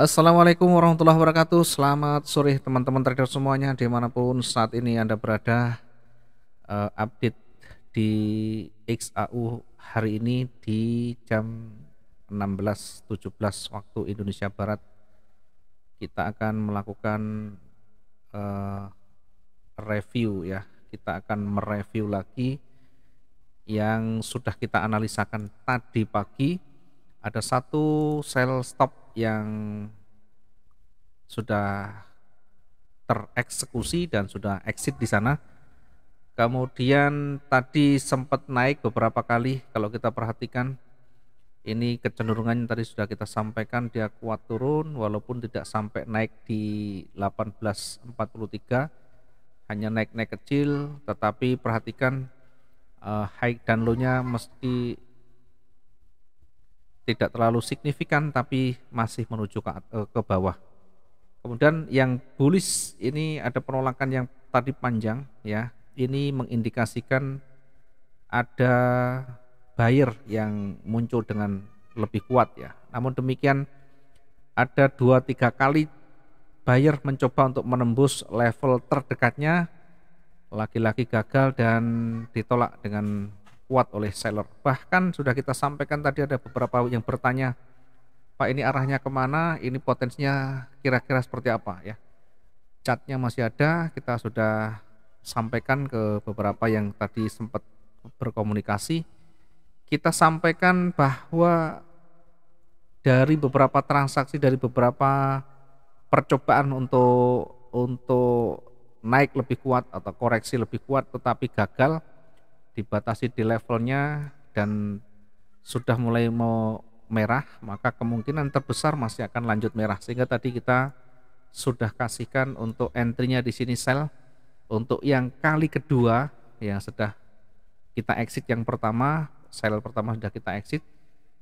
Assalamualaikum warahmatullahi wabarakatuh Selamat sore teman-teman trader semuanya Dimanapun saat ini Anda berada uh, Update di XAU hari ini di jam 16.17 waktu Indonesia Barat Kita akan melakukan uh, review ya Kita akan mereview lagi yang sudah kita analisakan tadi pagi ada satu sell stop yang sudah tereksekusi dan sudah exit di sana. Kemudian tadi sempat naik beberapa kali kalau kita perhatikan ini kecenderungannya tadi sudah kita sampaikan dia kuat turun walaupun tidak sampai naik di 1843 hanya naik-naik kecil tetapi perhatikan uh, high dan low-nya mesti tidak terlalu signifikan tapi masih menuju ke, eh, ke bawah. Kemudian yang bullish ini ada penolakan yang tadi panjang ya. Ini mengindikasikan ada buyer yang muncul dengan lebih kuat ya. Namun demikian ada dua tiga kali buyer mencoba untuk menembus level terdekatnya lagi lagi gagal dan ditolak dengan kuat oleh seller. Bahkan sudah kita sampaikan tadi ada beberapa yang bertanya, Pak ini arahnya kemana, ini potensinya kira-kira seperti apa ya. Catnya masih ada, kita sudah sampaikan ke beberapa yang tadi sempat berkomunikasi. Kita sampaikan bahwa dari beberapa transaksi, dari beberapa percobaan untuk untuk naik lebih kuat atau koreksi lebih kuat tetapi gagal dibatasi di levelnya dan sudah mulai mau merah maka kemungkinan terbesar masih akan lanjut merah sehingga tadi kita sudah kasihkan untuk entry-nya di sini sell untuk yang kali kedua yang sudah kita exit yang pertama sel pertama sudah kita exit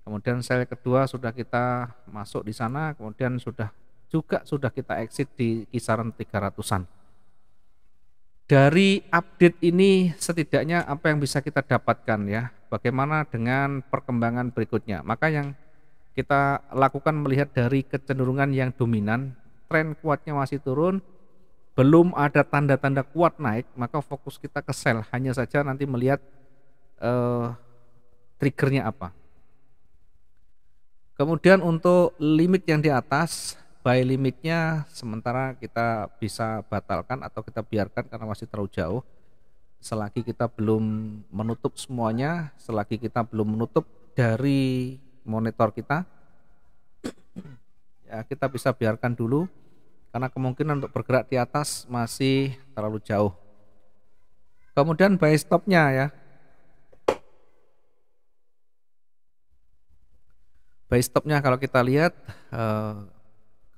kemudian sel kedua sudah kita masuk di sana kemudian sudah juga sudah kita exit di kisaran 300-an dari update ini setidaknya apa yang bisa kita dapatkan ya bagaimana dengan perkembangan berikutnya maka yang kita lakukan melihat dari kecenderungan yang dominan tren kuatnya masih turun belum ada tanda-tanda kuat naik maka fokus kita ke sel hanya saja nanti melihat eh, triggernya apa kemudian untuk limit yang di atas buy limitnya sementara kita bisa batalkan atau kita biarkan karena masih terlalu jauh selagi kita belum menutup semuanya selagi kita belum menutup dari monitor kita ya kita bisa biarkan dulu karena kemungkinan untuk bergerak di atas masih terlalu jauh kemudian buy stopnya ya buy stopnya kalau kita lihat eh,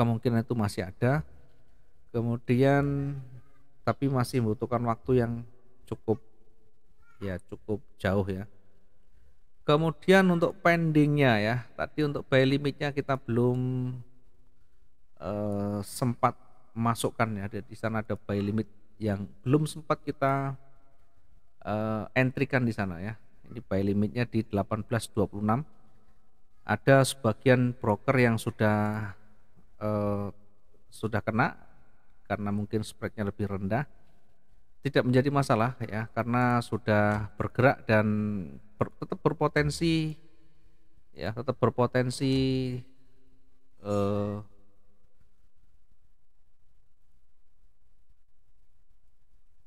kemungkinan itu masih ada kemudian tapi masih membutuhkan waktu yang cukup ya cukup jauh ya kemudian untuk pendingnya ya tadi untuk buy limitnya kita belum eh, sempat masukkan ya di sana ada buy limit yang belum sempat kita eh, entrikan di sana ya ini buy limitnya di 1826 ada sebagian broker yang sudah eh, sudah kena karena mungkin spreadnya lebih rendah tidak menjadi masalah ya karena sudah bergerak dan ber, tetap berpotensi ya tetap berpotensi eh,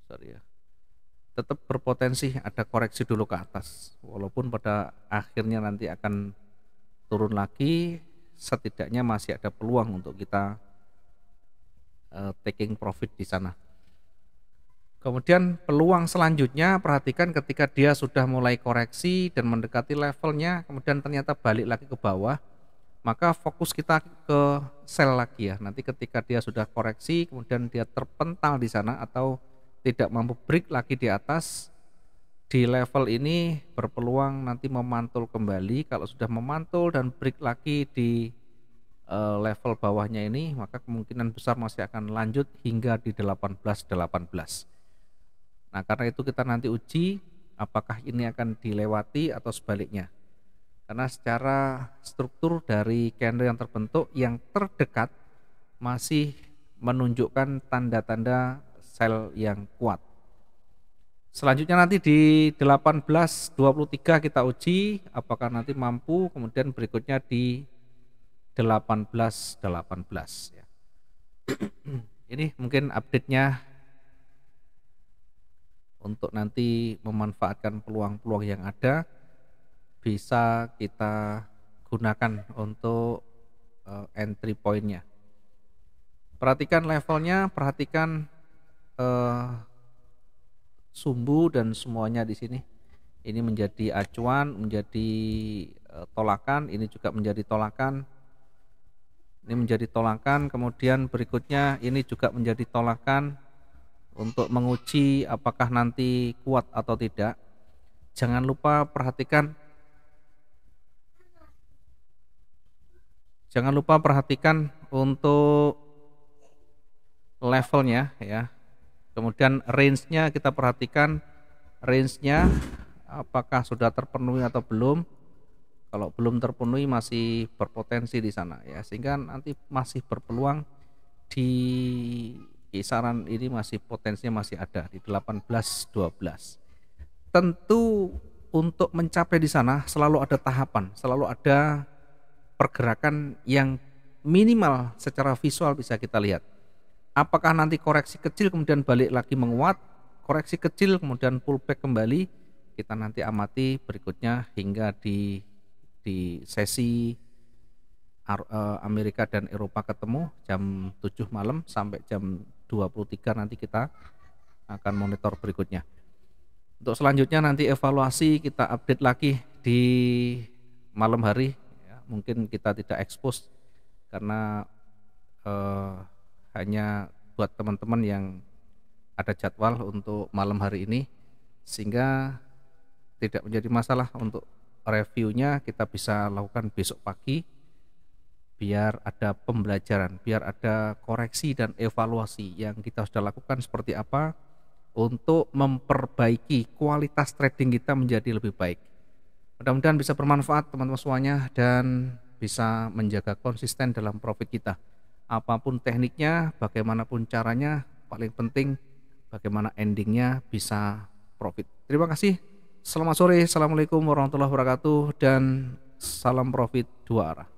sorry ya tetap berpotensi ada koreksi dulu ke atas walaupun pada akhirnya nanti akan turun lagi setidaknya masih ada peluang untuk kita uh, taking profit di sana. Kemudian peluang selanjutnya perhatikan ketika dia sudah mulai koreksi dan mendekati levelnya kemudian ternyata balik lagi ke bawah maka fokus kita ke sell lagi ya. Nanti ketika dia sudah koreksi kemudian dia terpental di sana atau tidak mampu break lagi di atas di level ini berpeluang nanti memantul kembali kalau sudah memantul dan break lagi di uh, level bawahnya ini maka kemungkinan besar masih akan lanjut hingga di 1818 18. nah karena itu kita nanti uji apakah ini akan dilewati atau sebaliknya karena secara struktur dari candle yang terbentuk yang terdekat masih menunjukkan tanda-tanda sel yang kuat Selanjutnya nanti di 1823 kita uji apakah nanti mampu, kemudian berikutnya di 1818 ya. Ini mungkin update-nya untuk nanti memanfaatkan peluang-peluang yang ada bisa kita gunakan untuk uh, entry point-nya. Perhatikan levelnya, perhatikan eh, sumbu dan semuanya di sini ini menjadi acuan menjadi e, tolakan ini juga menjadi tolakan ini menjadi tolakan kemudian berikutnya ini juga menjadi tolakan untuk menguji apakah nanti kuat atau tidak jangan lupa perhatikan jangan lupa perhatikan untuk levelnya ya Kemudian range-nya kita perhatikan range-nya apakah sudah terpenuhi atau belum. Kalau belum terpenuhi masih berpotensi di sana ya. Sehingga nanti masih berpeluang di kisaran ini masih potensinya masih ada di 18 12. Tentu untuk mencapai di sana selalu ada tahapan, selalu ada pergerakan yang minimal secara visual bisa kita lihat apakah nanti koreksi kecil kemudian balik lagi menguat koreksi kecil kemudian pullback kembali kita nanti amati berikutnya hingga di di sesi eh, Amerika dan Eropa ketemu jam 7 malam sampai jam 23 nanti kita akan monitor berikutnya untuk selanjutnya nanti evaluasi kita update lagi di malam hari ya, mungkin kita tidak expose karena eh, hanya buat teman-teman yang ada jadwal untuk malam hari ini sehingga tidak menjadi masalah untuk reviewnya kita bisa lakukan besok pagi biar ada pembelajaran, biar ada koreksi dan evaluasi yang kita sudah lakukan seperti apa untuk memperbaiki kualitas trading kita menjadi lebih baik. Mudah-mudahan bisa bermanfaat teman-teman semuanya dan bisa menjaga konsisten dalam profit kita apapun tekniknya, bagaimanapun caranya, paling penting bagaimana endingnya bisa profit. Terima kasih. Selamat sore, Assalamualaikum warahmatullahi wabarakatuh dan salam profit dua arah.